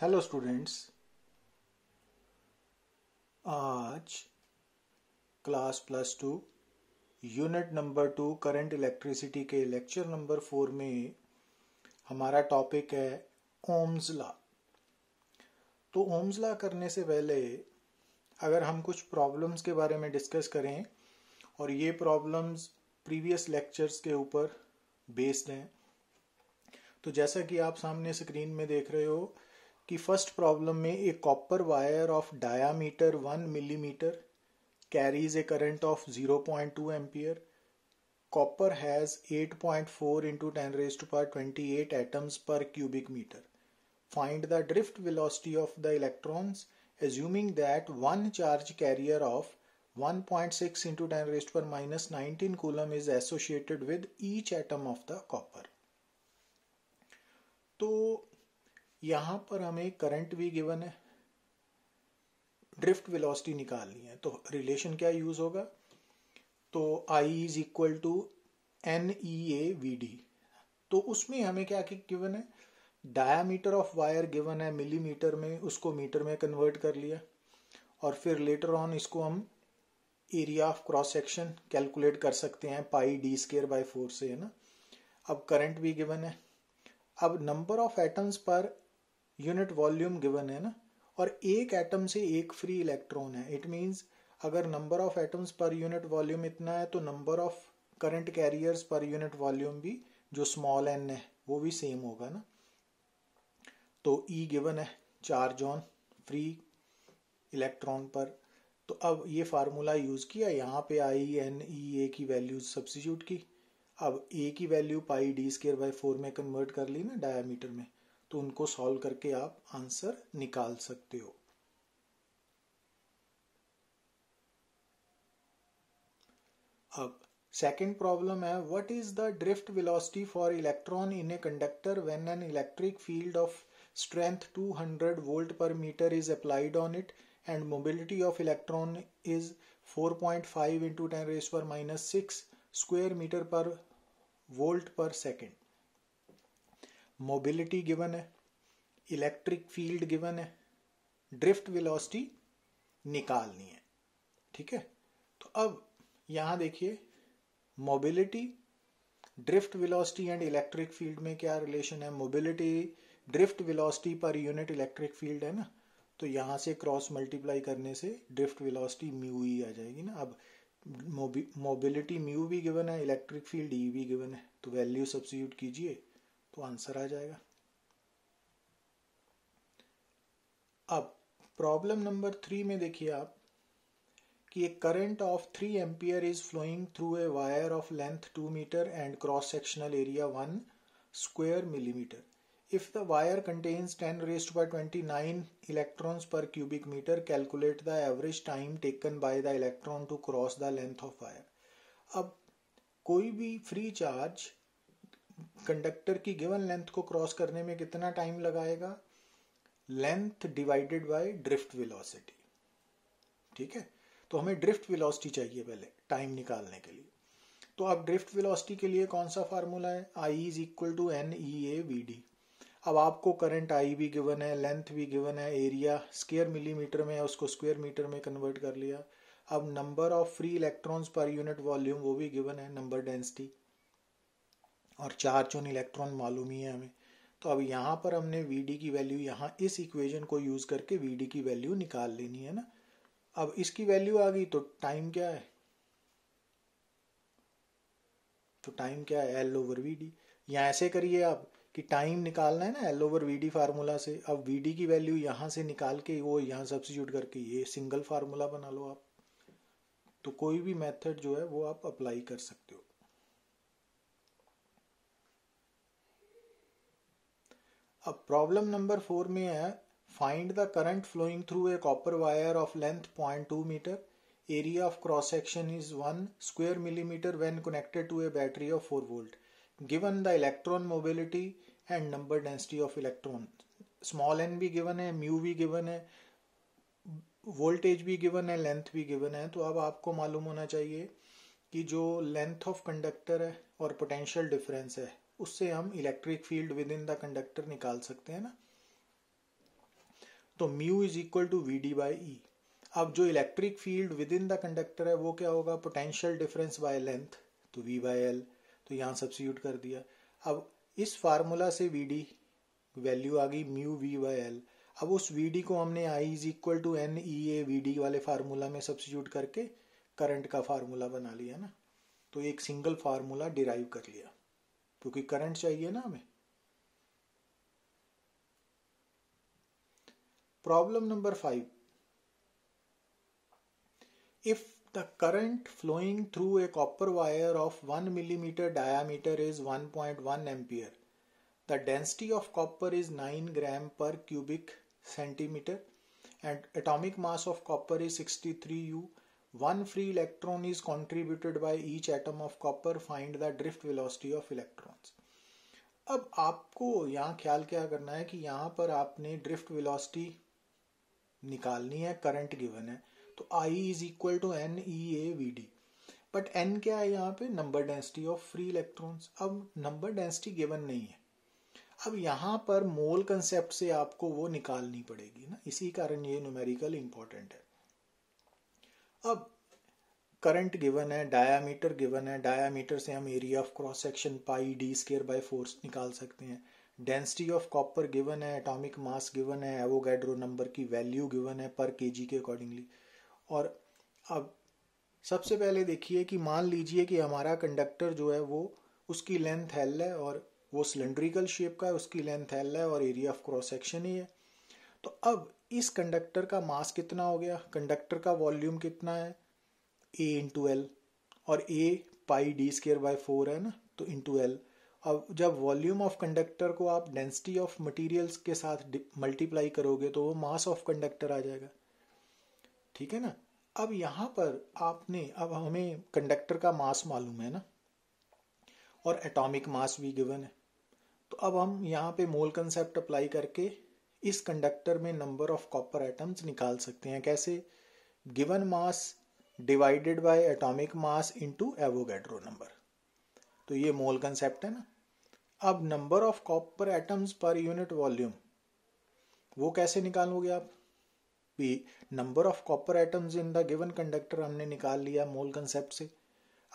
hello students आज class plus two unit number two current electricity के lecture number four में हमारा topic है ओम्स तो ओम्स करने से पहले अगर हम कुछ प्रॉब्लम्स के बारे में डिस्कस करें और ये प्रॉब्लम्स प्रीवियस लेक्चर्स के ऊपर बेस्ड हैं तो जैसा कि आप सामने स्क्रीन में देख रहे हो कि फर्स्ट प्रॉब्लम में a copper wire of diameter one millimetre carries a current of zero point two ampere copper has eight point four into ten raise to power twenty eight atoms per cubic metre find the drift velocity of the electrons assuming that one charge carrier of 1.6 into ten raised per minus nineteen coulomb is associated with each atom of the copper तो यहां पर हमें current भी given है drift velocity निकालनी है तो relation क्या यूज होगा तो I is equal to N E A we D तो उसमें हमें क्या गिवन है डायामीटर ऑफ वायर गिवन है मिलीमीटर में उसको मीटर में कन्वर्ट कर लिया और फिर लेटर ऑन इसको हम area of cross section calculate कर सकते हैं pi D square by four से है ना अब करंट भी गिवन है अब number of atoms per unit volume given है ना और एक एटम से एक फ्री इलेक्ट्रॉन है इट मीन्स अगर number of atoms per unit volume इतना है तो number of current carriers per unit volume भी जो स्मॉल एन है वो भी सेम होगा ना तो ई e गिवन है चार्ज ऑन फ्री इलेक्ट्रॉन पर तो अब ये फार्मूला यूज किया यहाँ पे आई एन ई ए की वैल्यू सब्सिट्यूट की अब ए की value pi D square by four में कन्वर्ट कर ली ना डायमीटर में तो उनको सॉल्व करके आप आंसर निकाल सकते हो अब सेकेंड प्रॉब्लम है what is the drift velocity for electron in a conductor when an electric field of strength 200 volt per metre is applied on it and mobility of electron is 4.5 into ten raised per minus six square metre per volt per second mobility given है electric field given है drift velocity निकालनी है ठीक है तो अब यहां देखिए mobility drift velocity and electric field में क्या रिलेशन है mobility drift velocity per unit electric field है ना तो यहाँ से क्रॉस मल्टीप्लाई करने से ड्रिफ्ट वेलोसिटी म्यू ई आ जाएगी ना अब मोबिलिटी म्यू भी गिवन है इलेक्ट्रिक फील्ड ई भी गिवन है तो वैल्यू सब्सिट्यूट कीजिए तो आंसर आ जाएगा अब प्रॉब्लम नंबर थ्री में देखिए आप कि एक current of three ampere is flowing through a wire of length two metre and cross sectional area one square millimetre if the wire contains ten raised by twenty nine electrons per cubic metre calculate the average time taken by the electron to cross the length of wire अब कोई भी free charge conductor की given length को cross करने में कितना time लगाएगा length divided bye drift velocity ठीक है तो हमें ड्रिफ्ट वेलोसिटी चाहिए पहले टाइम निकालने के लिए तो अब ड्रिफ्ट वेलोसिटी के लिए कौन सा फार्मूला है I is equal to N E A we D अब आपको करंट आई भी गिवन है लेंथ भी गिवन है एरिया स्क्वेयर मिलीमीटर में है उसको स्क्वेयर मीटर में कन्वर्ट कर लिया अब number of free electrons per unit volume वो भी गिवन है नंबर डेंसिटी और चार चौन इलेक्ट्रॉन मालूम ही है हमें तो अब यहाँ पर हमने वी डी की वैल्यू यहाँ इस इक्वेशन को यूज़ करके वी डी की वैल्यू निकाल लेनी है ना अब इसकी वैल्यू आ गई तो टाइम क्या है तो टाइम क्या है एल ओवर वी डी या ऐसे करिए आप कि टाइम निकालना है ना L over V D formula से अब वी डी की वैल्यू यहाँ से निकाल के वो यहाँ सब्सिट्यूट करके ये सिंगल फार्मूला बना लो आप तो कोई भी मेथड जो है वो आप अप्लाई कर सकते हो अब प्रॉब्लम नंबर फोर में है find the current flowing through a copper wire of length point two metre area of cross section is one square millimetre when connected to a battery of four volt given the electron mobility and number density of electron small n भी given है mu भी given है voltage भी given है length भी given है तो अब आपको मालूम होना चाहिए कि जो लेंथ ऑफ कंडक्टर है और पोटेंशियल डिफरेंस है उससे हम electric field within the conductor निकाल सकते हैं ना तो mu is equal to v d by e अब जो electric field within the conductor है वो क्या होगा पोटेंशियल डिफरेंस बाय लेंथ तो वी बाय एल तो यहाँ सब्सिट्यूट कर दिया अब इस फार्मूला से वी डी वैल्यू आ गई म्यू वी बाय एल अब उस वी डी को हमने I is equal to N E A we d वाले फार्मूला में सब्सिट्यूट करके करंट का फार्मूला बना लिया ना तो एक सिंगल फार्मूला डिराइव कर लिया क्योंकि करंट चाहिए ना हमें problem number five if the current flowing through a copper wire of one millimetre diameter is one point one ampere the density of copper is nine gram per cubic centimetre and atomic mass of copper is sixty three u one free electron is contributed by each atom of copper find the drift velocity of electrons अब आपको यहाँ ख्याल क्या करना है कि यहाँ पर आपने ड्रिफ्ट वेलोसिटी निकालनी है करंट गिवन है तो I is equal to N E A we d but n क्या है यहाँ पे number density of free electrons अब नंबर डेंसिटी गिवन नहीं है अब यहाँ पर मोल कंसेप्ट से आपको वो निकालनी पड़ेगी ना इसी कारण ये न्यूमेरिकल इंपॉर्टेंट है अब करंट गिवन है डायामीटर गिवन है डायामीटर से हम area of cross section pi D square by force निकाल सकते हैं डेंसिटी ऑफ कॉपर गिवन है एटॉमिक मास गिवन है एवोगैड्रो नंबर की वैल्यू गिवन है पर केजी के अकॉर्डिंगली और अब सबसे पहले देखिए कि मान लीजिए कि हमारा कंडक्टर जो है वो उसकी लेंथ एल है और वो सिलेंड्रिकल शेप का है उसकी लेंथ एल है और एरिया ऑफ क्रॉस सेक्शन ही है तो अब इस कंडक्टर का मास कितना हो गया कंडक्टर का वॉल्यूम कितना है ए इंटू एल और A pi D square by four है ना तो इंटू एल अब जब वॉल्यूम ऑफ कंडक्टर को आप डेंसिटी ऑफ मटेरियल्स के साथ मल्टीप्लाई करोगे तो वो मास ऑफ कंडक्टर आ जाएगा ठीक है ना अब यहाँ पर आपने अब हमें कंडक्टर का मास मालूम है ना और एटॉमिक मास भी गिवन है तो अब हम यहाँ पे मोल कंसेप्ट अप्लाई करके इस कंडक्टर में नंबर ऑफ कॉपर एटम्स निकाल सकते हैं कैसे given mass divided by atomic mass into Avogadro number तो ये मोल कंसेप्ट है ना अब number of copper atoms per unit volume वो कैसे निकालोगे आप भी number of copper atoms in the given conductor हमने निकाल लिया मोल कंसेप्ट से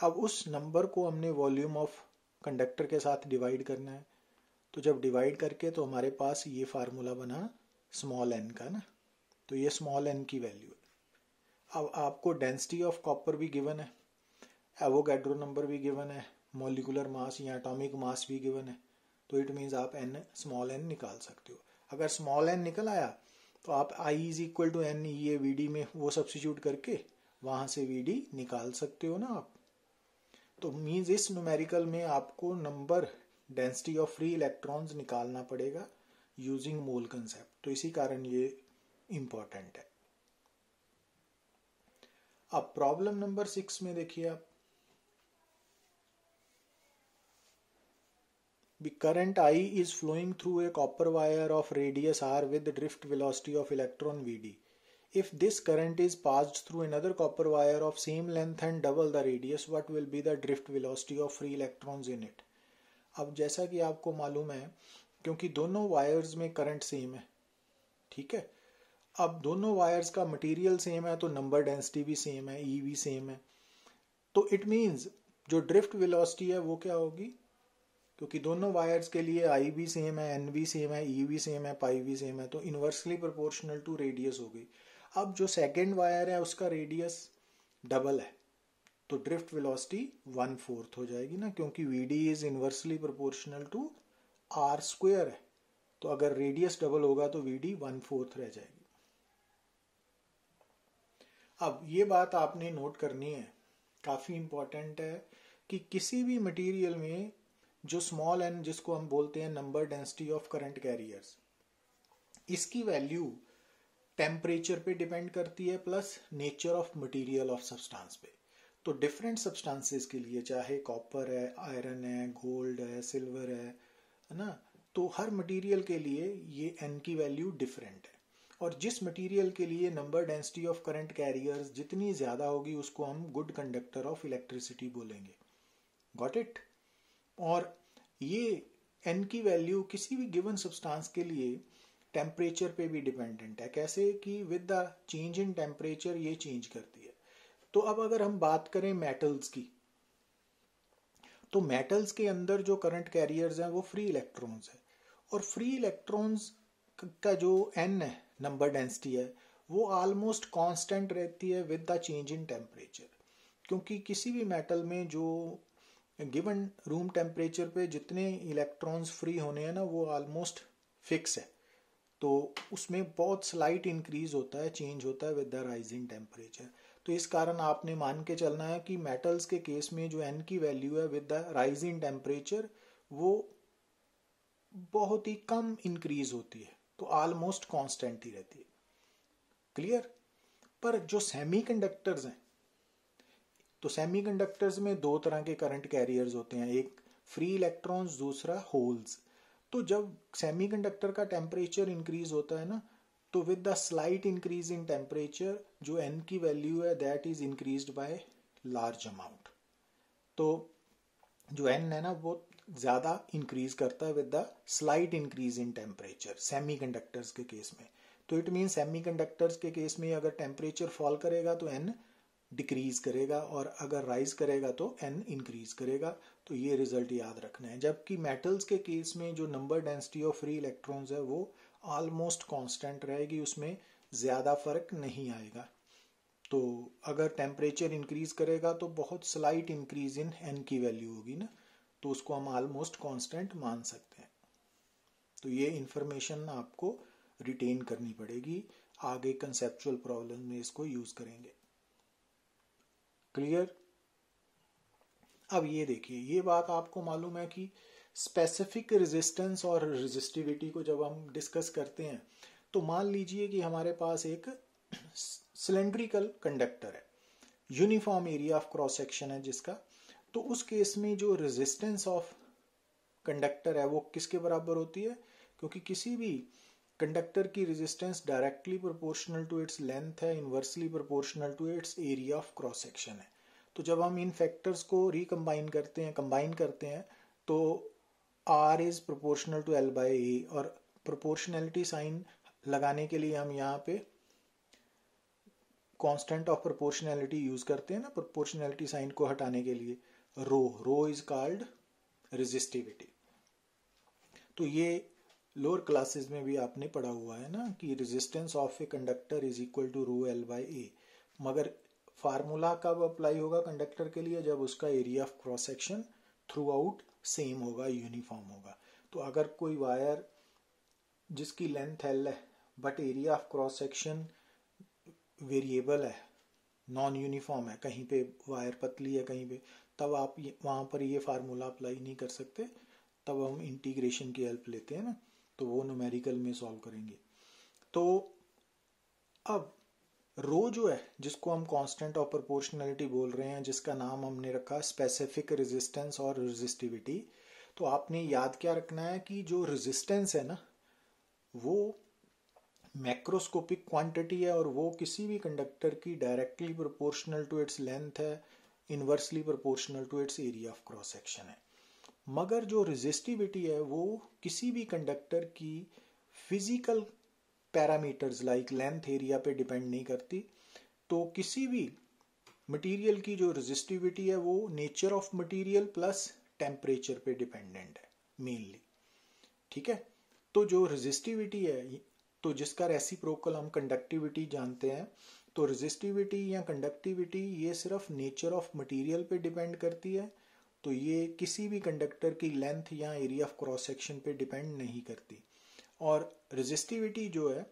अब उस नंबर को हमने वॉल्यूम ऑफ कंडक्टर के साथ डिवाइड करना है तो जब डिवाइड करके तो हमारे पास ये फार्मूला बना स्मॉल एन का ना तो ये स्मॉल एन की वैल्यू है अब आपको डेंसिटी ऑफ कॉपर भी गिवन है एवोगैड्रो नंबर भी गिवन है मोलिकुलर मास या एटॉमिक मास भी गिवन है तो इट मीन्स आप एन स्मॉल एन निकाल सकते हो अगर स्मॉल एन निकल आया तो आप I is equal to N E A we d में वो सब्सिट्यूट करके वहां से वी डी निकाल सकते हो ना आप तो मीन्स इस न्यूमेरिकल में आपको number density of free electrons निकालना पड़ेगा यूजिंग मोल कंसेप्ट तो इसी कारण ये इंपॉर्टेंट है अब प्रॉब्लम नंबर सिक्स में देखिए आप current I is flowing through a copper wire of radius r with drift velocity of electron v d if this current is pass through another copper wire of same length and double the radius what will be the drift velocity of free electrons in it अब जैसा कि आपको मालूम है क्योंकि दोनों wires में current same है ठीक है अब दोनों वायर्स का मटेरियल सेम है तो नंबर डेंसिटी भी सेम है ई e भी सेम है तो इट मीन्स जो ड्रिफ्ट वेलोसिटी है वो क्या होगी क्योंकि दोनों वायर्स के लिए आई भी सेम है एन भी सेम है ई e भी सेम है पाई भी सेम है तो इन्वर्सली प्रोपोर्शनल टू रेडियस हो गई अब जो सेकेंड वायर है उसका रेडियस डबल है तो ड्रिफ्ट वेलोसिटी वन फोर्थ हो जाएगी ना क्योंकि v d is inversely proportional to r square है तो अगर रेडियस डबल होगा तो वी डी वन फोर्थ रह जाएगी अब ये बात आपने नोट करनी है काफी इंपॉर्टेंट है कि किसी भी मटेरियल में जो स्मॉल एन जिसको हम बोलते हैं number density of current carriers इसकी वैल्यू टेम्परेचर पे डिपेंड करती है plus nature of material of substance पे तो डिफरेंट सब्सटेंसेस के लिए चाहे कॉपर है आयरन है गोल्ड है सिल्वर है है ना तो हर मटेरियल के लिए ये एन की वैल्यू डिफरेंट है और जिस मटेरियल के लिए number density of current carriers जितनी ज़्यादा होगी उसको हम गुड कंडक्टर ऑफ इलेक्ट्रिसिटी बोलेंगे गॉट इट और ये एन की वैल्यू किसी भी गिवन सब्सटेंस के लिए टेम्परेचर पे भी डिपेंडेंट है कैसे कि with the change in temperature ये चेंज करती है तो अब अगर हम बात करें मेटल्स की तो मेटल्स के अंदर जो करंट कैरियर्स हैं वो फ्री इलेक्ट्रॉन्स है और फ्री इलेक्ट्रॉन्स का जो एन है नंबर डेंसिटी है वो ऑलमोस्ट कांस्टेंट रहती है with the change in temperature क्योंकि किसी भी मेटल में जो गिवन रूम टेम्परेचर पे जितने इलेक्ट्रॉन्स फ्री होने हैं ना वो ऑलमोस्ट फिक्स है तो उसमें बहुत स्लाइट इंक्रीज होता है चेंज होता है विद द राइजिंग टेम्परेचर तो इस कारण आपने मान के चलना है कि मेटल्स के केस में जो एन की वैल्यू है with the rise in temperature वो बहुत ही कम इंक्रीज होती है तो ऑलमोस्ट कांस्टेंट ही रहती है क्लियर पर जो सेमीकंडक्टर्स हैं तो सेमीकंडक्टर्स में दो तरह के करंट कैरियर्स होते हैं एक फ्री इलेक्ट्रॉन्स दूसरा होल्स तो जब सेमीकंडक्टर का टेम्परेचर इंक्रीज होता है ना तो with the slight increase in temperature जो एन की वैल्यू है that is increase by large amount तो जो एन है ना वो ज्यादा इंक्रीज करता है with the slight increase in temperature conductors के केस में तो इट मीन सेमी कंडक्टर्स के केस में अगर टेम्परेचर फॉल करेगा तो एन डिक्रीज करेगा और अगर राइज करेगा तो एन इंक्रीज करेगा तो ये रिजल्ट याद रखना है जबकि मेटल्स के केस में जो number density of free electrons है वो ऑलमोस्ट कांस्टेंट रहेगी उसमें ज़्यादा फर्क नहीं आएगा तो अगर टेम्परेचर इंक्रीज करेगा तो बहुत स्लाइट इंक्रीज इन एन की वैल्यू होगी ना तो उसको हम ऑलमोस्ट कांस्टेंट मान सकते हैं तो ये इंफॉर्मेशन आपको रिटेन करनी पड़ेगी आगे कंसेप्चुअल प्रॉब्लम में इसको यूज करेंगे क्लियर अब ये देखिए ये बात आपको मालूम है कि स्पेसिफिक रेजिस्टेंस और रेजिस्टिविटी को जब हम डिस्कस करते हैं तो मान लीजिए कि हमारे पास एक सिलेंड्रिकल कंडक्टर है uniform area of cross section है जिसका तो उस केस में जो रेजिस्टेंस ऑफ कंडक्टर है वो किसके बराबर होती है क्योंकि किसी भी कंडक्टर की resistance directly proportional to its length है inversely proportional to its area of cross section है तो जब हम इन फैक्टर्स को रिकम्बाइन करते हैं कंबाइन करते हैं तो R is proportional to l by A और प्रोपोर्शनैलिटी साइन लगाने के लिए हम यहाँ पे कांस्टेंट ऑफ प्रोपोर्शनैलिटी यूज करते हैं ना प्रोपोर्शनैलिटी साइन को हटाने के लिए rho rho is called resistivity तो ये लोअर क्लासेस में भी आपने पढ़ा हुआ है ना कि resistance of a conductor is equal to rho l by A मगर फार्मूला कब अप्लाई होगा कंडक्टर के लिए जब उसका area of cross section throughout same होगा यूनिफॉर्म होगा तो अगर कोई वायर जिसकी लेंथ एल है but area of cross section variable है नॉन यूनिफॉर्म है कहीं पे वायर पतली है कहीं पे तब आप वहाँ पर ये फार्मूला अप्लाई नहीं कर सकते तब हम इंटीग्रेशन की हेल्प लेते हैं ना तो वो नोमेरिकल में सॉल्व करेंगे तो अब रो जो है जिसको हम कांस्टेंट और प्रोपोर्शनलिटी बोल रहे हैं जिसका नाम हमने रखा स्पेसिफिक रेजिस्टेंस और रेजिस्टिविटी तो आपने याद क्या रखना है कि जो रेजिस्टेंस है ना वो मैक्रोस्कोपिक क्वांटिटी है और वो किसी भी कंडक्टर की directly proportional to its length है inversely proportional to its area of cross section है मगर जो रेजिस्टिविटी है वो किसी भी कंडक्टर की physical parameters like length area पे डिपेंड नहीं करती तो किसी भी मटेरियल की जो रेजिस्टिविटी है वो nature of material plus temperature पे डिपेंडेंट है मेनली ठीक है तो जो रेजिस्टिविटी है तो जिसका रेसी हम कंडक्टिविटी जानते हैं तो रेजिस्टिविटी या कंडक्टिविटी ये सिर्फ नेचर ऑफ मटेरियल पे डिपेंड करती है तो ये किसी भी कंडक्टर की लेंथ या एरिया ऑफ क्रॉस सेक्शन पे डिपेंड नहीं करती और रेजिस्टिविटी जो है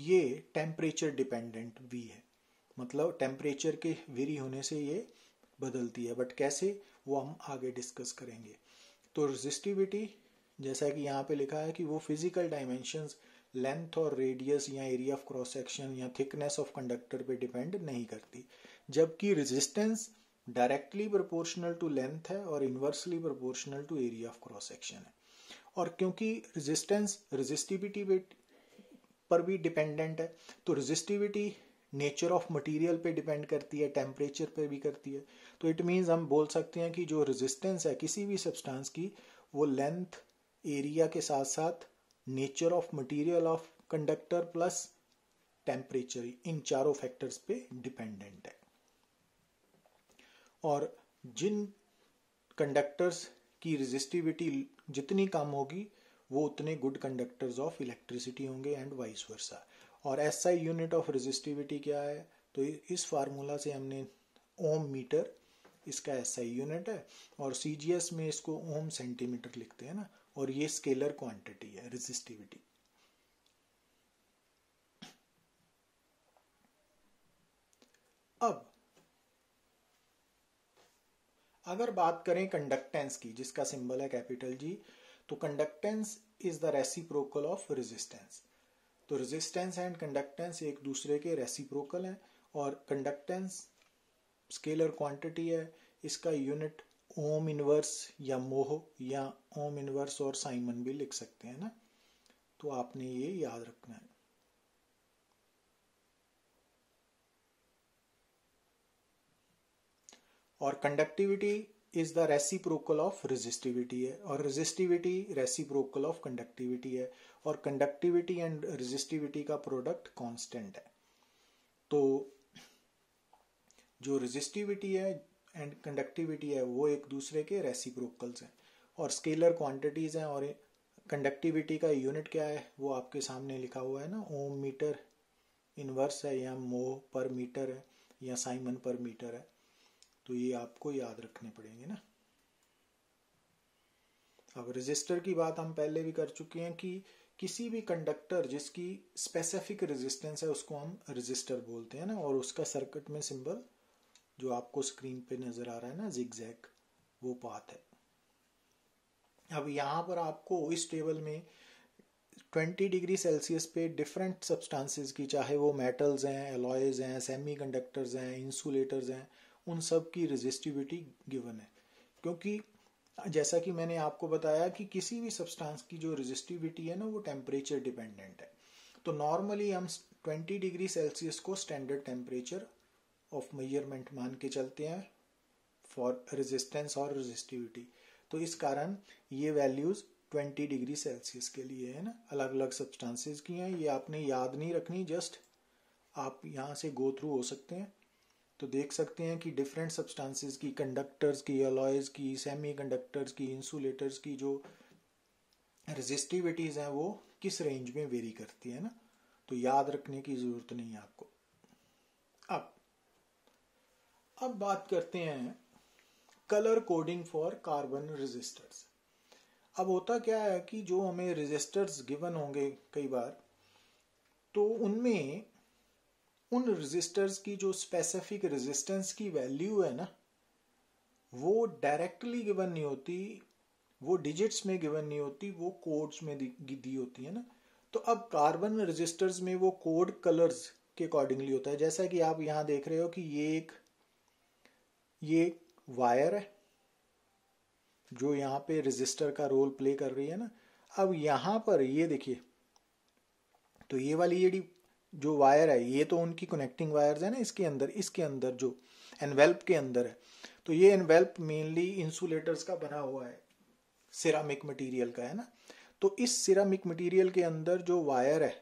ये टेम्परेचर डिपेंडेंट भी है मतलब टेम्परेचर के वेरी होने से ये बदलती है बट कैसे वो हम आगे डिस्कस करेंगे तो रेजिस्टिविटी जैसा कि यहाँ पे लिखा है कि वो फिजिकल डायमेंशन लेंथ और रेडियस या एरिया ऑफ क्रॉस सेक्शन या थिकनेस ऑफ कंडक्टर पे डिपेंड नहीं करती जबकि resistance directly proportional to length है और inversely proportional to area of cross section है और क्योंकि रेजिस्टेंस रेजिस्टिविटी पर भी डिपेंडेंट है तो रेजिस्टिविटी नेचर ऑफ मटेरियल पे डिपेंड करती है टेम्परेचर पे भी करती है तो इट मीन्स हम बोल सकते हैं कि जो रेजिस्टेंस है किसी भी सब्सटेंस की वो लेंथ एरिया के साथ साथ nature of material of conductor plus temperature इन चारों फैक्टर्स पे डिपेंडेंट है और जिन कंडक्टर्स की रेजिस्टिविटी जितनी कम होगी वो उतने गुड कंडक्टर्स ऑफ इलेक्ट्रिसिटी होंगे एंड वाइस वर्सा और S I unit of resistivity क्या है तो इस फार्मूला से हमने ओम मीटर इसका एस आई यूनिट है और सी जी एस में इसको ओम सेंटीमीटर लिखते हैं ना और ये स्केलर क्वांटिटी है रेजिस्टिविटी अब अगर बात करें कंडक्टेंस की जिसका सिंबल है कैपिटल जी तो conductance is the reciprocal of resistance तो रेजिस्टेंस एंड कंडक्टेंस एक दूसरे के रेसिप्रोकल हैं और कंडक्टेंस स्केलर क्वांटिटी है इसका यूनिट ओम इनवर्स या मोह या ओम इनवर्स और साइमन भी लिख सकते हैं ना तो आपने ये याद रखना है और conductivity is the reciprocal of resistivity है और रेजिस्टिविटी रेसिप्रोकल ऑफ कंडक्टिविटी है और कंडक्टिविटी एंड रेजिस्टिविटी का प्रोडक्ट कांस्टेंट है तो जो रेजिस्टिविटी है एंड कंडक्टिविटी है वो एक दूसरे के रेसिप्रोकल्स हैं और स्केलर क्वांटिटीज हैं और कंडक्टिविटी का यूनिट क्या है वो आपके सामने लिखा हुआ है ना ओम मीटर इनवर्स है या मो पर मीटर है या साइमन पर मीटर है तो ये आपको याद रखने पड़ेंगे ना अब रजिस्टर की बात हम पहले भी कर चुके हैं कि किसी भी कंडक्टर जिसकी स्पेसिफिक रेजिस्टेंस है उसको हम रजिस्टर बोलते हैं ना और उसका सर्किट में सिंबल जो आपको स्क्रीन पे नजर आ रहा है ना जिग्जैग वो पाथ है अब यहाँ पर आपको इस टेबल में 20 डिग्री सेल्सियस पे डिफरेंट सब्सटेंसेस की चाहे वो मेटल्स हैं एलॉयज हैं सेमीकंडक्टर्स हैं इंसुलेटर्स हैं उन सब की रेजिस्टिविटी गिवन है क्योंकि जैसा कि मैंने आपको बताया कि किसी भी सब्सटेंस की जो रेजिस्टिविटी है ना वो टेम्परेचर डिपेंडेंट है तो नॉर्मली हम 20 डिग्री सेल्सियस को स्टैंडर्ड टेम्परेचर ऑफ मेजरमेंट मान के चलते हैं फॉर रेजिस्टेंस और रेजिस्टिविटी तो इस कारण ये वैल्यूज 20 डिग्री सेल्सियस के लिए है ना अलग अलग सब्सटेंसेस की हैं ये आपने याद नहीं रखनी जस्ट आप यहाँ से गो थ्रू हो सकते हैं तो देख सकते हैं कि डिफरेंट सब्सटेंसेस की कंडक्टर्स की अलॉयज़ की सेमी कंडक्टर्स की इंसुलेटर्स की जो रेजिस्टिविटीज हैं वो किस रेंज में वेरी करती है ना तो याद रखने की ज़रूरत नहीं है आपको अब अब बात करते हैं colour coding for carbon resistors अब होता क्या है कि जो हमें रेजिस्टर्स गिवन होंगे कई बार तो उनमें उन रजिस्टर्स की जो स्पेसिफिक रेजिस्टेंस की वैल्यू है ना वो डायरेक्टली गिवन नहीं होती वो डिजिट्स में गिवन नहीं होती वो कोड्स में दी, दी होती है ना तो अब कार्बन रजिस्टर्स में वो कोड कलर्स के अकॉर्डिंगली होता है जैसा कि आप यहाँ देख रहे हो कि ये एक ये वायर है जो यहाँ पे रजिस्टर का रोल प्ले कर रही है ना अब यहाँ पर ये देखिए तो ये वाली ये जो वायर है ये तो उनकी कनेक्टिंग वायर्स है ना इसके अंदर इसके अंदर जो एनवेल्प के अंदर है तो ये एनवेल्प मेनली इंसुलेटर्स का बना हुआ है सिरामिक मटेरियल का है ना तो इस सिरामिक मटेरियल के अंदर जो वायर है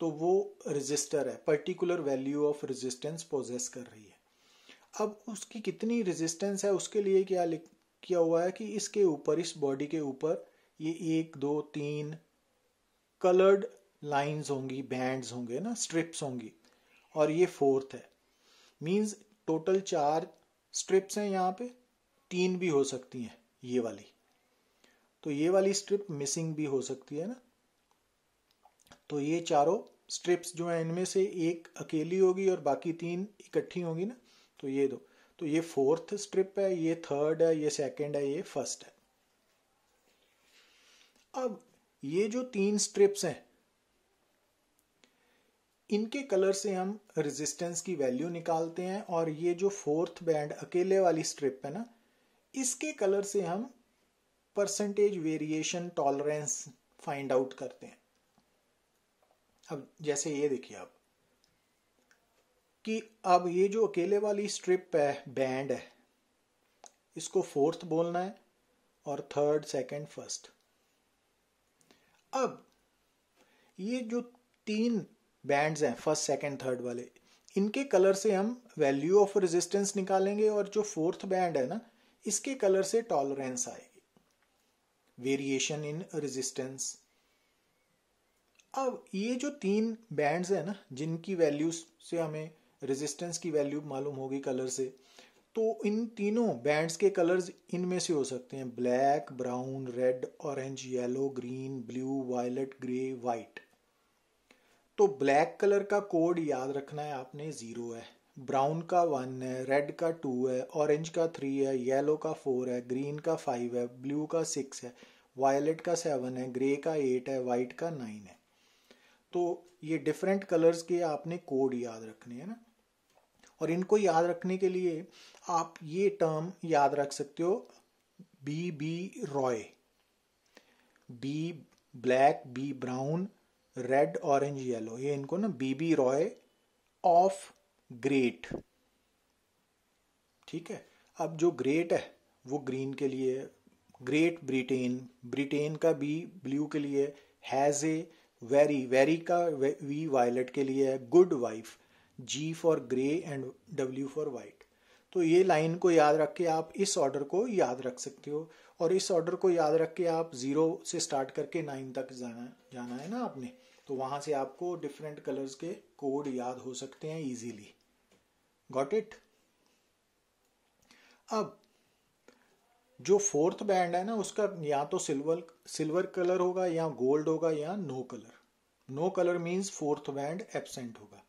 तो वो रेजिस्टर है particular value of resistance possess कर रही है अब उसकी कितनी रेजिस्टेंस है उसके लिए क्या लिख किया हुआ है कि इसके ऊपर इस बॉडी के ऊपर ये एक दो तीन कलर्ड लाइंस होंगी बैंड्स होंगे ना स्ट्रिप्स होंगी और ये फोर्थ है मीन्स टोटल चार स्ट्रिप्स हैं यहाँ पे तीन भी हो सकती हैं ये वाली तो ये वाली स्ट्रिप मिसिंग भी हो सकती है ना तो ये चारों स्ट्रिप्स जो हैं इनमें से एक अकेली होगी और बाकी तीन इकट्ठी होगी ना तो ये दो तो ये फोर्थ स्ट्रिप है ये थर्ड है ये सेकंड है ये फर्स्ट है अब ये जो तीन स्ट्रिप्स हैं इनके कलर से हम रेजिस्टेंस की वैल्यू निकालते हैं और ये जो फोर्थ बैंड अकेले वाली स्ट्रिप है ना इसके कलर से हम percentage variation tolerance find out करते हैं अब जैसे ये देखिए आप कि अब ये जो अकेले वाली स्ट्रिप है बैंड है इसको फोर्थ बोलना है और थर्ड सेकंड फर्स्ट अब ये जो तीन बैंड्स हैं फर्स्ट सेकंड थर्ड वाले इनके कलर से हम वैल्यू ऑफ रेजिस्टेंस निकालेंगे और जो फोर्थ बैंड है ना इसके कलर से टॉलरेंस आएगी वेरिएशन इन रेजिस्टेंस अब ये जो तीन बैंड्स हैं ना जिनकी वैल्यू से हमें रेजिस्टेंस की वैल्यू मालूम होगी कलर से तो इन तीनों बैंड्स के कलर्स इनमें से हो सकते हैं black brown red orange yellow green blue violet grey white तो ब्लैक कलर का कोड याद रखना है आपने ज़ीरो है ब्राउन का वन है रेड का टू है ऑरेंज का थ्री है येलो का फोर है ग्रीन का फाइव है ब्लू का सिक्स है वायलेट का सेवन है ग्रे का एट है वाइट का नाइन है तो ये डिफरेंट कलर्स के आपने कोड याद रखने हैं ना और इनको याद रखने के लिए आप ये टर्म याद रख सकते हो B B Roy B black B brown red orange yellow ये इनको ना बीबी रॉय ऑफ ग्रेट ठीक है अब जो ग्रेट है वो ग्रीन के लिए ग्रेट ब्रिटेन ब्रिटेन का बी ब्लू के लिए हैज़ ए वेरी वेरी का वी वायलट के लिए है good wife G for grey and W for white तो ये लाइन को याद रख के आप इस ऑर्डर को याद रख सकते हो और इस ऑर्डर को याद रख के आप ज़ीरो से स्टार्ट करके नाइन तक जाना जाना है ना आपने तो वहां से आपको डिफरेंट कलर्स के कोड याद हो सकते हैं इजीली गॉट इट अब जो फोर्थ बैंड है ना उसका या तो सिल्वर सिल्वर कलर होगा या गोल्ड होगा या no colour no colour means fourth band absent होगा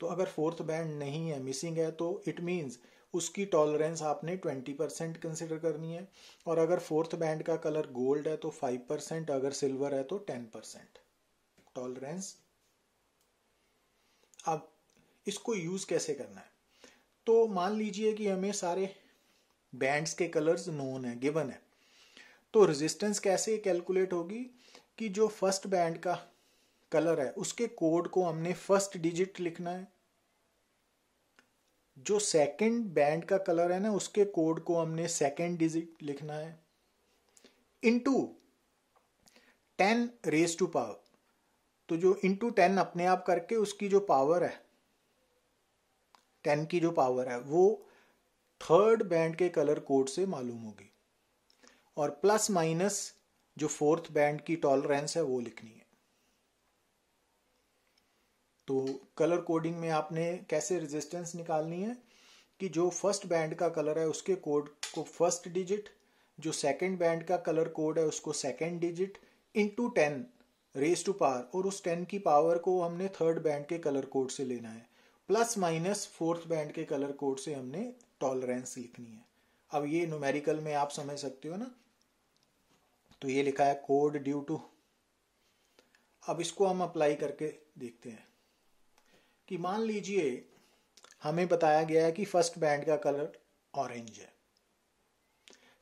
तो अगर फोर्थ बैंड नहीं है मिसिंग है तो इट मीन्स उसकी टॉलरेंस आपने 20 परसेंट कंसिडर करनी है और अगर फोर्थ बैंड का कलर गोल्ड है तो 5 परसेंट अगर सिल्वर है तो 10 परसेंट टॉलरेंस अब इसको यूज कैसे करना है तो मान लीजिए कि हमें सारे बैंड्स के कलर्स नोन है गिवन है तो रेजिस्टेंस कैसे कैलकुलेट होगी कि जो फर्स्ट बैंड का कलर है उसके कोड को हमने फर्स्ट डिजिट लिखना है जो सेकंड बैंड का कलर है ना उसके कोड को हमने सेकंड डिजिट लिखना है into ten raise to power तो जो इंटू टेन अपने आप करके उसकी जो पावर है टेन की जो पावर है वो थर्ड बैंड के कलर कोड से मालूम होगी और प्लस माइनस जो फोर्थ बैंड की टॉलरेंस है वो लिखनी है तो कलर कोडिंग में आपने कैसे रेजिस्टेंस निकालनी है कि जो फर्स्ट बैंड का कलर है उसके कोड को फर्स्ट डिजिट जो सेकंड बैंड का कलर कोड है उसको second digit into ten raise to power और उस टेन की पावर को हमने थर्ड बैंड के कलर कोड से लेना है प्लस माइनस फोर्थ बैंड के कलर कोड से हमने टॉलरेंस लिखनी है अब ये न्यूमेरिकल में आप समझ सकते हो ना तो ये लिखा है कोड ड्यू टू अब इसको हम अप्लाई करके देखते हैं कि मान लीजिए हमें बताया गया है कि फर्स्ट बैंड का कलर ऑरेंज है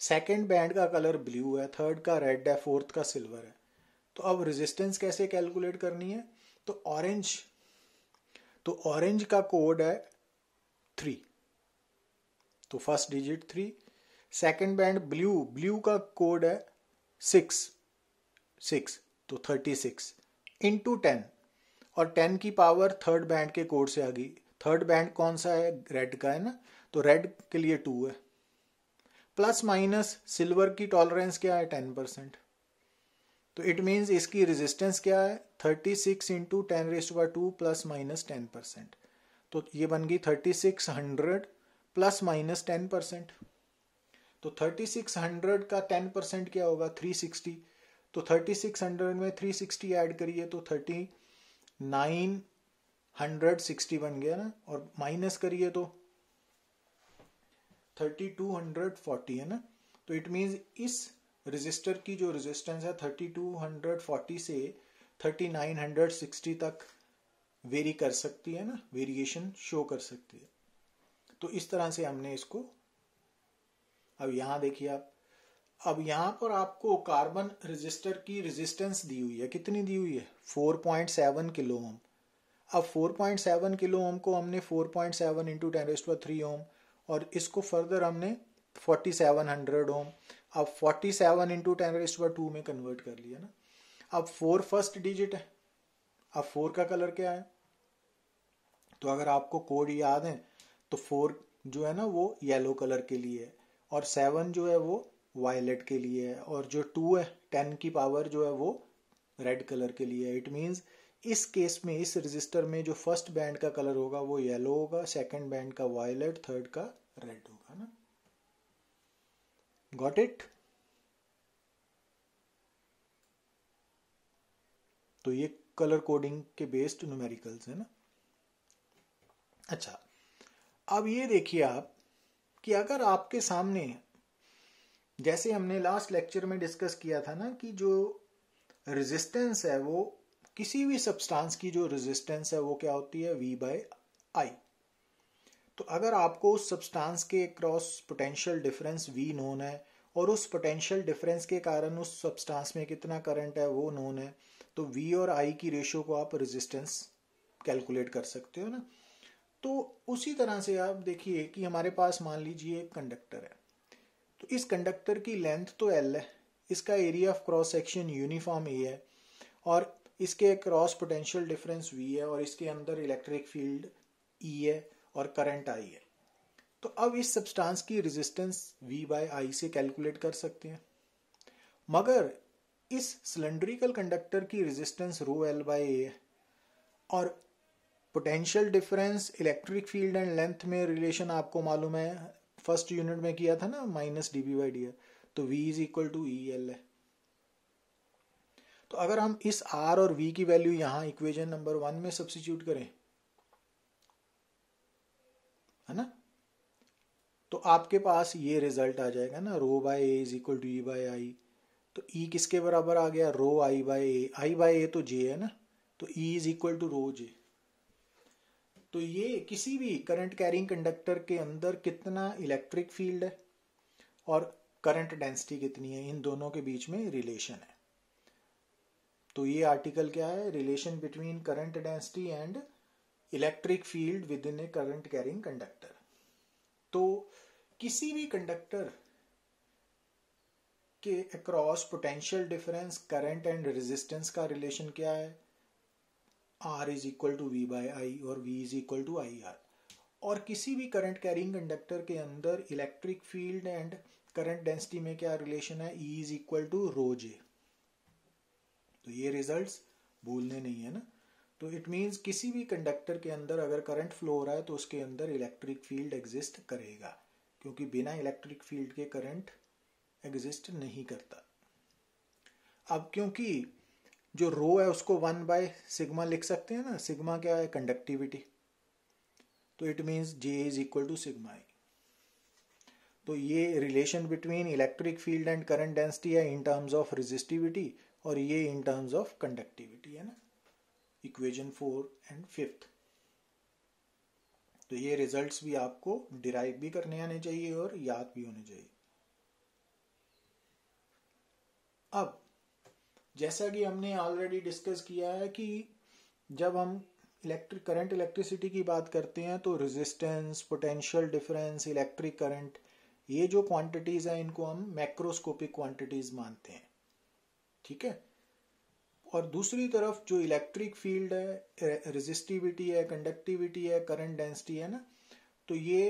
सेकंड बैंड का कलर ब्लू है थर्ड का रेड है फोर्थ का सिल्वर है तो अब रेजिस्टेंस कैसे कैलकुलेट करनी है तो ऑरेंज तो ऑरेंज का कोड है थ्री तो first digit three second band blue blue का कोड है सिक्स सिक्स तो थर्टी सिक्स इंटू टेन और टेन की पावर थर्ड बैंड के कोड से आ गई थर्ड बैंड कौन सा है रेड का है ना तो रेड के लिए टू है प्लस माइनस सिल्वर की टॉलरेंस क्या है टेन परसेंट तो इट मीन्स इसकी रेजिस्टेंस क्या है thirty six into ten raised बार two plus minus ten percent तो ये बन गई thirty six hundred plus minus ten percent तो थर्टी सिक्स हंड्रेड का टेन परसेंट क्या होगा थ्री सिक्सटी तो थर्टी सिक्स हंड्रेड में थ्री सिक्सटी एड करिए तो थर्टी नाइन हंड्रेड सिक्सटी बन गया ना और माइनस करिए तो थर्टी टू हंड्रेड फोर्टी है ना तो इट मीन्स इस रजिस्टर की जो रेजिस्टेंस है थर्टी टू हंड्रेड फोर्टी से थर्टी नाइन हंड्रेड सिक्सटी तक वेरी कर सकती है ना वेरिएशन शो कर सकती है तो इस तरह से हमने इसको अब यहां देखिए आप अब यहां पर आपको कार्बन रजिस्टर की रेजिस्टेंस दी हुई है कितनी दी हुई है 4.7 किलो ओम अब 4.7 किलो ओम को हमने 4.7 point seven into ten three ohm और इसको फर्दर हमने 4700 ओम अब forty seven into ten two में कन्वर्ट कर लिया ना अब फोर फर्स्ट डिजिट है अब फोर का कलर क्या है तो अगर आपको कोड याद है तो फोर जो है ना वो येलो कलर के लिए है और सेवन जो है वो वायलेट के लिए है और जो टू है टेन की पावर जो है वो रेड कलर के लिए है इट मीन्स इस केस में इस रजिस्टर में जो फर्स्ट बैंड का कलर होगा वो येलो होगा सेकंड बैंड का वायलेट थर्ड का रेड होगा ना गॉट इट तो ये कलर कोडिंग के बेस्ड न्यूमेरिकल्स है ना अच्छा अब ये देखिए आप कि अगर आपके सामने जैसे हमने लास्ट लेक्चर में डिस्कस किया था ना कि जो रेजिस्टेंस है वो किसी भी सब्सटेंस की जो रेजिस्टेंस है वो क्या होती है वी बाय आई तो अगर आपको उस सब्सटेंस के cross potential difference V known है और उस पोटेंशियल डिफरेंस के कारण उस सब्सटेंस में कितना करंट है वो नोन है तो वी और आई की रेशियो को आप रेजिस्टेंस कैलकुलेट कर सकते हो ना तो उसी तरह से आप देखिए कि हमारे पास मान लीजिए एक कंडक्टर है तो इस कंडक्टर की लेंथ तो एल है इसका area of cross section uniform A है और इसके क्रॉस पोटेंशियल डिफरेंस वी है और इसके अंदर इलेक्ट्रिक फील्ड ई है और करंट आई है तो अब इस सब्सटेंस की रेजिस्टेंस वी बाय आई से कैलकुलेट कर सकते हैं मगर इस सिलेंड्रिकल कंडक्टर की resistance rho L by A है और potential difference electric field and length में रिलेशन आपको मालूम है फर्स्ट यूनिट में किया था ना minus d V by d तो v is equal to E L है तो अगर हम इस r और v की वैल्यू यहां इक्वेशन नंबर वन में सब्सिट्यूट करें है ना तो आपके पास ये रिजल्ट आ जाएगा ना rho by A is equal to E by I तो ई e किसके बराबर आ गया रो आई बाय ए आई बाय ए तो जे है ना तो E is equal to rho J तो ये किसी भी करंट कैरिंग कंडक्टर के अंदर कितना इलेक्ट्रिक फील्ड है और करंट डेंसिटी कितनी है इन दोनों के बीच में रिलेशन है तो ये आर्टिकल क्या है relation between current density and electric field within a current carrying conductor तो किसी भी कंडक्टर के across potential difference current and resistance का रिलेशन क्या है R is equal to V by I और V is equal to I R और किसी भी करंट कैरिंग कंडक्टर के अंदर electric field and current density में क्या रिलेशन है E is equal to rho J तो ये रिजल्ट भूलने नहीं है ना तो इट मीन्स किसी भी कंडक्टर के अंदर अगर करंट फ्लो हो रहा है तो उसके अंदर इलेक्ट्रिक फील्ड एग्जिस्ट करेगा क्योंकि बिना इलेक्ट्रिक फील्ड के करंट एग्जिस्ट नहीं करता अब क्योंकि जो रो है उसको वन बाय सिग्मा लिख सकते हैं ना सिग्मा क्या है कंडक्टिविटी तो it means J is equal to sigma I तो ये relation between electric field and current density है इन टर्म्स ऑफ रेजिस्टिविटी और ये इन टर्म्स ऑफ कंडक्टिविटी है ना इक्वेशन फोर एंड फिफ्थ तो ये रिजल्ट्स भी आपको डिराइव भी करने आने चाहिए और याद भी होने चाहिए अब जैसा कि हमने ऑलरेडी डिस्कस किया है कि जब हम इलेक्ट्रिक करंट इलेक्ट्रिसिटी की बात करते हैं तो resistance potential difference electric current ये जो क्वांटिटीज हैं इनको हम मैक्रोस्कोपिक क्वांटिटीज मानते हैं ठीक है और दूसरी तरफ जो इलेक्ट्रिक फील्ड है रेजिस्टिविटी है कंडक्टिविटी है करंट डेंसिटी है ना तो ये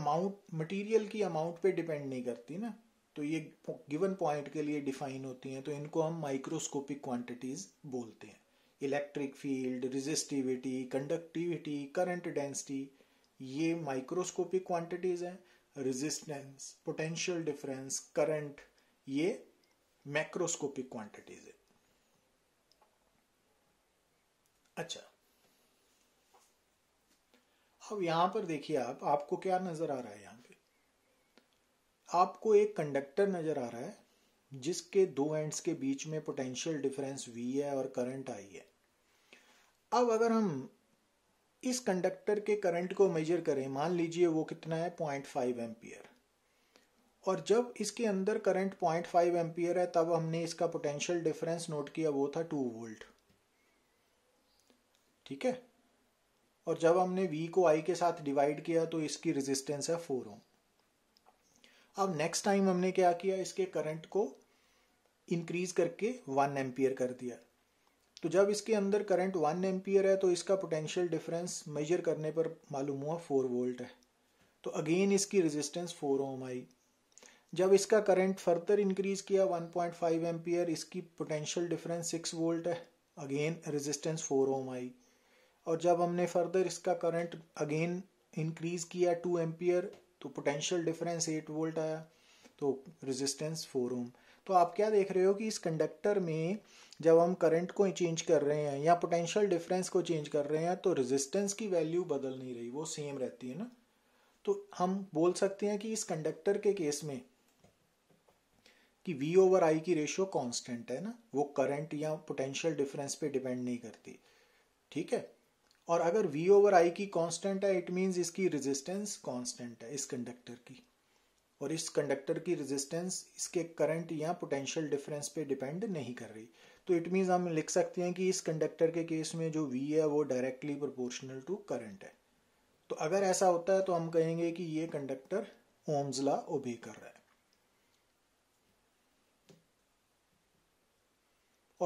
अमाउंट मटेरियल की अमाउंट पे डिपेंड नहीं करती ना तो ये गिवन पॉइंट के लिए डिफाइन होती हैं तो इनको हम माइक्रोस्कोपिक क्वांटिटीज बोलते हैं electric field resistivity conductivity current density ये माइक्रोस्कोपिक क्वांटिटीज हैं रेजिस्टेंस पोटेंशियल डिफरेंस करंट ये मैक्रोस्कोपिक क्वांटिटीज है अच्छा अब यहां पर देखिए आप आपको क्या नजर आ रहा है यहां आपको एक कंडक्टर नजर आ रहा है जिसके दो एंड्स के बीच में पोटेंशियल डिफरेंस वी है और करंट आई है अब अगर हम इस कंडक्टर के करंट को मेजर करें मान लीजिए वो कितना है पॉइंट फाइव एम्पियर और जब इसके अंदर करंट पॉइंट फाइव एम्पियर है तब हमने इसका पोटेंशियल डिफरेंस नोट किया वो था टू वोल्ट ठीक है और जब हमने वी को आई के साथ डिवाइड किया तो इसकी रेजिस्टेंस है फोर ओम अब नेक्स्ट टाइम हमने क्या किया इसके करंट को इंक्रीज करके वन एम्पियर कर दिया तो जब इसके अंदर करंट वन एम्पियर है तो इसका पोटेंशियल डिफरेंस मेजर करने पर मालूम हुआ फोर वोल्ट है तो अगेन इसकी रेजिस्टेंस फोर ओम आई जब इसका करंट फर्दर इंक्रीज किया 1.5 पॉइंट एम्पियर इसकी पोटेंशियल डिफरेंस सिक्स वोल्ट है अगेन रेजिस्टेंस फोर ओम आई और जब हमने फर्दर इसका करंट अगेन इंक्रीज किया टू एम्पियर तो पोटेंशियल डिफरेंस एट वोल्ट आया तो रेजिस्टेंस फोर ओम तो आप क्या देख रहे हो कि इस कंडक्टर में जब हम करंट को चेंज कर रहे हैं या पोटेंशियल डिफरेंस को चेंज कर रहे हैं तो रेजिस्टेंस की वैल्यू बदल नहीं रही वो सेम रहती है ना तो हम बोल सकते हैं कि इस कंडक्टर के केस में कि वी ओवर आई की रेशियो कांस्टेंट है ना वो करंट या पोटेंशियल डिफरेंस पे डिपेंड नहीं करती ठीक है और अगर वी ओवर आई की कांस्टेंट है इट मींस इसकी रेजिस्टेंस कांस्टेंट है इस कंडक्टर की और इस कंडक्टर की रेजिस्टेंस इसके करंट या पोटेंशियल डिफरेंस पे डिपेंड नहीं कर रही तो इट मीन्स हम लिख सकते हैं कि इस कंडक्टर के केस में जो वी है वो डायरेक्टली प्रोपोर्शनल टू करंट है तो अगर ऐसा होता है तो हम कहेंगे कि ये कंडक्टर ओम्सला ओबे कर रहा है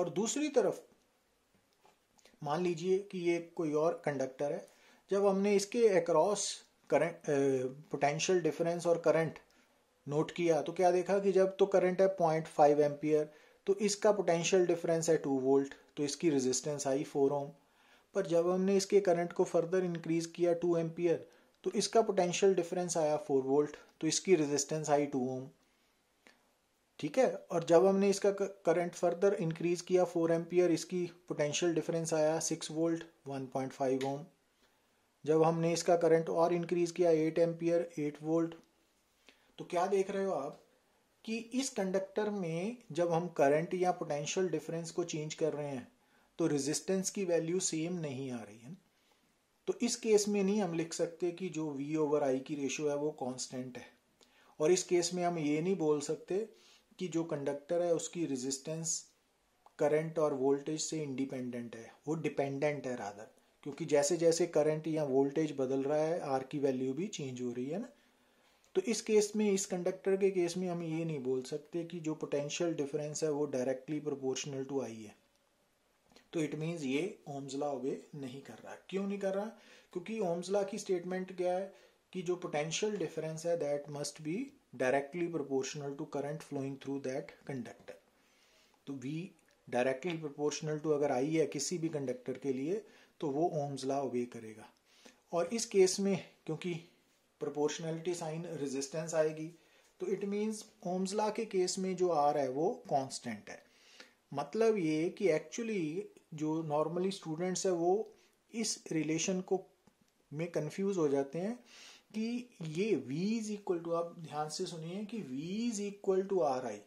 और दूसरी तरफ मान लीजिए कि ये कोई और कंडक्टर है जब हमने इसके अक्रॉस करंट पोटेंशियल डिफरेंस और करंट नोट किया तो क्या देखा कि जब तो करंट है पॉइंट फाइव एम्पियर तो इसका पोटेंशियल डिफरेंस है टू वोल्ट तो इसकी रेजिस्टेंस आई फोर ओम पर जब हमने इसके करंट को फर्दर इंक्रीज किया टू एम्पियर तो इसका पोटेंशियल डिफरेंस आया फोर वोल्ट तो इसकी रेजिस्टेंस आई टू ओम ठीक है और जब हमने इसका करंट फर्दर इंक्रीज किया फोर एम्पियर इसकी पोटेंशियल डिफरेंस आया six volt one point five ohm जब हमने इसका करंट और इंक्रीज किया एट एम्पियर एट वोल्ट तो क्या देख रहे हो आप कि इस कंडक्टर में जब हम करंट या पोटेंशियल डिफरेंस को चेंज कर रहे हैं तो रेजिस्टेंस की वैल्यू सेम नहीं आ रही है तो इस केस में नहीं हम लिख सकते कि जो वी ओवर आई की रेशियो है वो कांस्टेंट है और इस केस में हम ये नहीं बोल सकते कि जो कंडक्टर है उसकी रेजिस्टेंस करंट और वोल्टेज से इंडिपेंडेंट है वो डिपेंडेंट है राधर क्योंकि जैसे जैसे करंट या वोल्टेज बदल रहा है आर की वैल्यू भी चेंज हो रही है ना तो इस केस में इस कंडक्टर के केस में हम ये नहीं बोल सकते कि जो पोटेंशियल डिफरेंस है वो डायरेक्टली प्रोपोर्शनल टू आई है तो इट मीन्स ये ओम्सला ओबे नहीं कर रहा क्यों नहीं कर रहा क्योंकि ओम्सला की स्टेटमेंट क्या है कि जो पोटेंशियल डिफरेंस है that must be directly proportional to current flowing through that conductor तो वी डायरेक्टली प्रोपोर्शनल टू अगर आई है किसी भी कंडक्टर के लिए तो वो ओम्स ला ओबे करेगा और इस केस में क्योंकि प्रोपोर्शनलिटी साइन रेजिस्टेंस आएगी तो इट मीन्स ओम्स ला के केस में जो आर है वो कांस्टेंट है मतलब ये कि एक्चुअली जो नॉर्मली स्टूडेंट्स है वो इस रिलेशन को में कंफ्यूज हो जाते हैं कि ये v इज इक्वल टू आप ध्यान से सुनिए कि v is equal to R I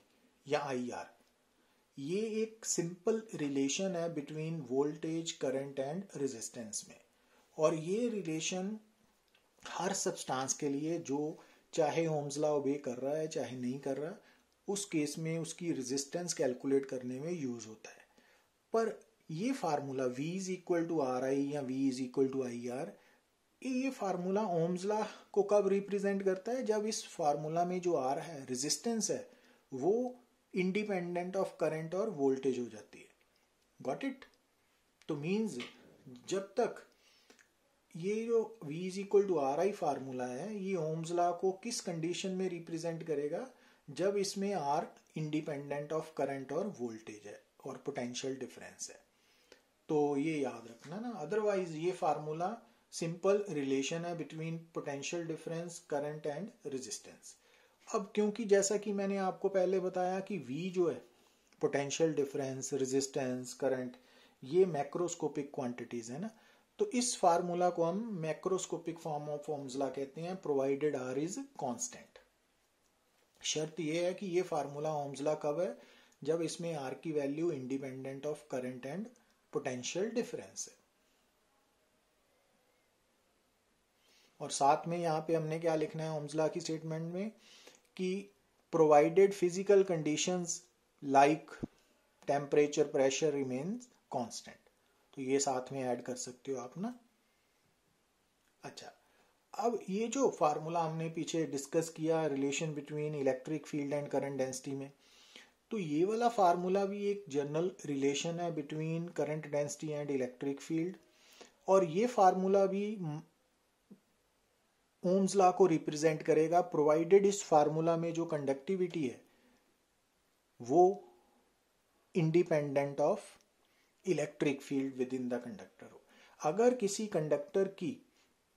या आई आर ये एक सिंपल रिलेशन है between voltage current and resistance में और ये रिलेशन हर सब्सटेंस के लिए जो चाहे होम्सला ओबे कर रहा है चाहे नहीं कर रहा उस केस में उसकी रेजिस्टेंस कैलकुलेट करने में यूज होता है पर ये formula v is equal to R I या v is equal to I R ये फार्मूला ओम्सला को कब रिप्रेजेंट करता है जब इस फार्मूला में जो आर है रेजिस्टेंस है वो इंडिपेंडेंट ऑफ करंट और वोल्टेज हो जाती है गॉट इट तो मींस जब तक ये जो V is equal to R I formula है ये ओम्सला को किस कंडीशन में रिप्रेजेंट करेगा जब इसमें आर इंडिपेंडेंट ऑफ करंट और वोल्टेज है और पोटेंशियल डिफरेंस है तो ये याद रखना ना अदरवाइज ये फार्मूला सिंपल रिलेशन है between potential difference current and resistance अब क्योंकि जैसा कि मैंने आपको पहले बताया कि V जो है पोटेंशियल डिफरेंस रेजिस्टेंस करंट ये मैक्रोस्कोपिक क्वांटिटीज है ना तो इस फार्मूला को हम मैक्रोस्कोपिक फॉर्म ऑफ फॉर्मूला कहते हैं प्रोवाइडेड आर इज कॉन्स्टेंट शर्त यह है कि ये फार्मूला होम्सला कब है जब इसमें आर की value independent of current and potential difference है और साथ में यहाँ पे हमने क्या लिखना है ओम्सला की स्टेटमेंट में कि provided physical conditions like temperature pressure remains constant तो ये साथ में ऐड कर सकते हो आप ना अच्छा अब ये जो फार्मूला हमने पीछे डिस्कस किया relation between electric field and current density में तो ये वाला फार्मूला भी एक जनरल रिलेशन है between current density and electric field और ये फार्मूला भी ओम्स लॉ को रिप्रेजेंट करेगा प्रोवाइडेड इस फार्मूला में जो कंडक्टिविटी है वो independent of electric field within the conductor हो अगर किसी कंडक्टर की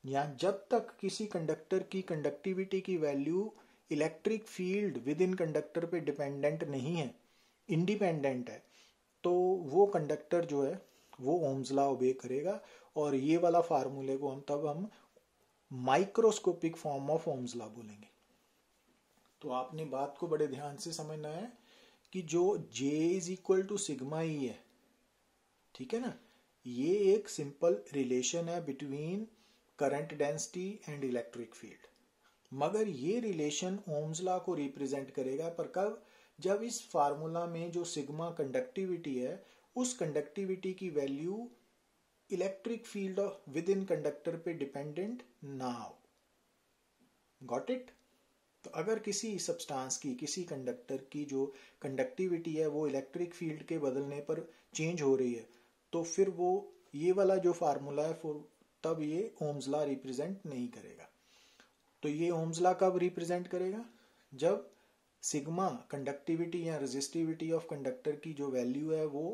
या जब तक किसी कंडक्टर की कंडक्टिविटी की value electric field within conductor पे डिपेंडेंट नहीं है इंडिपेंडेंट है तो वो कंडक्टर जो है वो ओम्सला ओबे करेगा और ये वाला फार्मूले को हम तब हम microscopic form of Ohm's law बोलेंगे तो आपने बात को बड़े ध्यान से समझना है कि जो J is equal to sigma E है ठीक है ना ये एक सिंपल रिलेशन है between current density and electric field मगर ये रिलेशन ओम्स लॉ को रिप्रेजेंट करेगा पर कब जब इस फार्मूला में जो सिग्मा कंडक्टिविटी है उस कंडक्टिविटी की value electric field within conductor पे डिपेंडेंट ना हो गॉट इट तो अगर किसी सब्सटेंस की किसी कंडक्टर की जो कंडक्टिविटी है वो इलेक्ट्रिक फील्ड के बदलने पर चेंज हो रही है तो फिर वो ये वाला जो फार्मूला है फॉर तब ये ओम्सला रिप्रेजेंट नहीं करेगा तो ये ओम्सला कब रिप्रेजेंट करेगा जब सिग्मा कंडक्टिविटी या रेजिस्टिविटी ऑफ कंडक्टर की जो वैल्यू है वो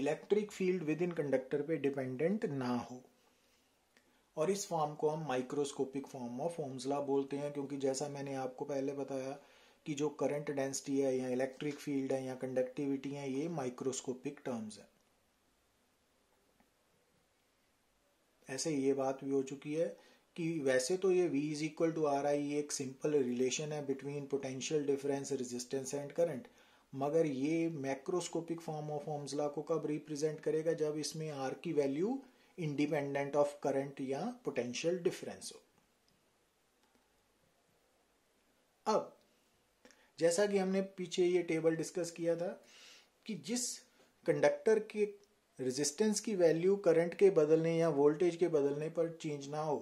electric field within conductor पे डिपेंडेंट ना हो और इस फॉर्म को हम माइक्रोस्कोपिक फॉर्म ऑफ होम्सला बोलते हैं क्योंकि जैसा मैंने आपको पहले बताया कि जो करंट डेंसिटी है या इलेक्ट्रिक फील्ड है या कंडक्टिविटी है ये माइक्रोस्कोपिक टर्म्स है ऐसे ये बात भी हो चुकी है कि वैसे तो ये V is equal to R I एक सिंपल रिलेशन है between potential difference resistance and current मगर ये मैक्रोस्कोपिक फॉर्म ऑफ होम्सला को कब रिप्रेजेंट करेगा जब इसमें आर की वैल्यू इंडिपेंडेंट ऑफ करंट या पोटेंशियल डिफरेंस हो अब जैसा कि हमने पीछे ये टेबल डिस्कस किया था कि जिस कंडक्टर के रेजिस्टेंस की वैल्यू करंट के बदलने या वोल्टेज के बदलने पर चेंज ना हो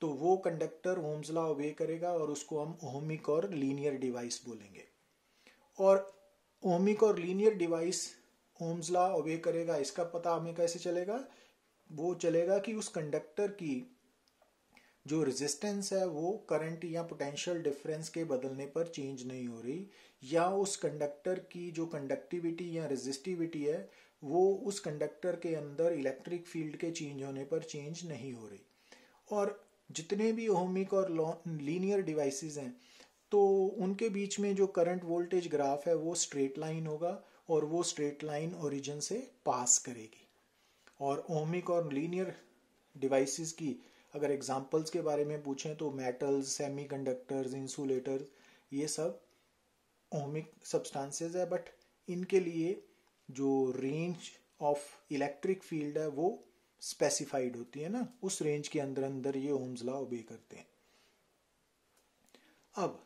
तो वो कंडक्टर ओम्सला ओबे करेगा और उसको हम ओहमिक और लीनियर डिवाइस बोलेंगे और ओमिक और लीनियर डिवाइस ओम्स लॉ ओबे करेगा इसका पता हमें कैसे चलेगा वो चलेगा कि उस कंडक्टर की जो रेजिस्टेंस है वो करंट या पोटेंशियल डिफरेंस के बदलने पर चेंज नहीं हो रही या उस कंडक्टर की जो कंडक्टिविटी या रेजिस्टिविटी है वो उस कंडक्टर के अंदर इलेक्ट्रिक फील्ड के चेंज होने पर चेंज नहीं हो रही और जितने भी ओमिक और लीनियर डिवाइसेस हैं तो उनके बीच में जो करंट वोल्टेज ग्राफ है वो स्ट्रेट लाइन होगा और वो स्ट्रेट लाइन ओरिजिन से पास करेगी और ओमिक और लीनियर डिवाइसेस की अगर एग्जांपल्स के बारे में पूछें तो मेटल्स सेमीकंडक्टर्स इंसुलेटर्स ये सब ओमिक सब्सटेंसेस है बट इनके लिए जो रेंज ऑफ इलेक्ट्रिक फील्ड है वो स्पेसिफाइड होती है ना उस रेंज के अंदर अंदर ये ओम्स लॉ ओबे करते हैं अब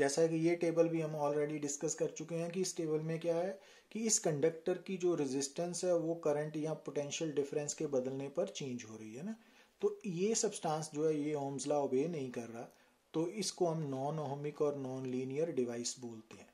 जैसा कि ये टेबल भी हम ऑलरेडी डिस्कस कर चुके हैं कि इस टेबल में क्या है कि इस कंडक्टर की जो रेजिस्टेंस है वो करंट या पोटेंशियल डिफरेंस के बदलने पर चेंज हो रही है ना तो ये सब्सटेंस जो है ये ओम्सला ओबे नहीं कर रहा तो इसको हम नॉन ओहमिक और नॉन लीनियर डिवाइस बोलते हैं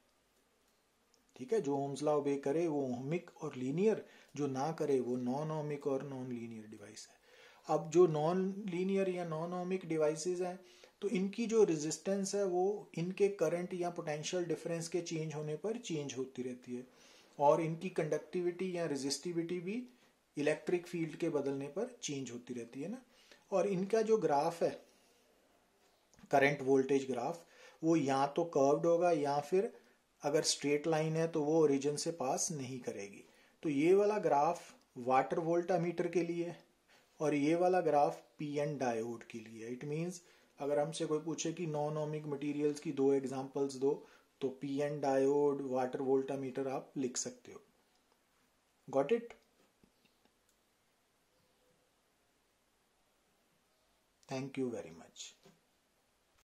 ठीक है जो ओम्सला ओबे करे वो ओहमिक और लीनियर जो ना करे वो नॉन ओहमिक और नॉन लीनियर डिवाइस है अब जो नॉन लीनियर या नॉन ओमिक डिवाइसेस हैं तो इनकी जो रेजिस्टेंस है वो इनके करंट या पोटेंशियल डिफरेंस के चेंज होने पर चेंज होती रहती है और इनकी कंडक्टिविटी या रेजिस्टिविटी भी इलेक्ट्रिक फील्ड के बदलने पर चेंज होती रहती है ना और इनका जो ग्राफ है करंट वोल्टेज ग्राफ वो या तो कर्व्ड होगा या फिर अगर स्ट्रेट लाइन है तो वो ओरिजिन से पास नहीं करेगी तो ये वाला ग्राफ वाटर वोल्टामीटर के लिए और ये वाला ग्राफ पी एन डायोड के लिए इट मीन्स अगर हमसे कोई पूछे कि नॉन ओमिक मटेरियल्स की दो एग्जांपल्स दो तो P N diode water voltameter आप लिख सकते हो got it thank you very much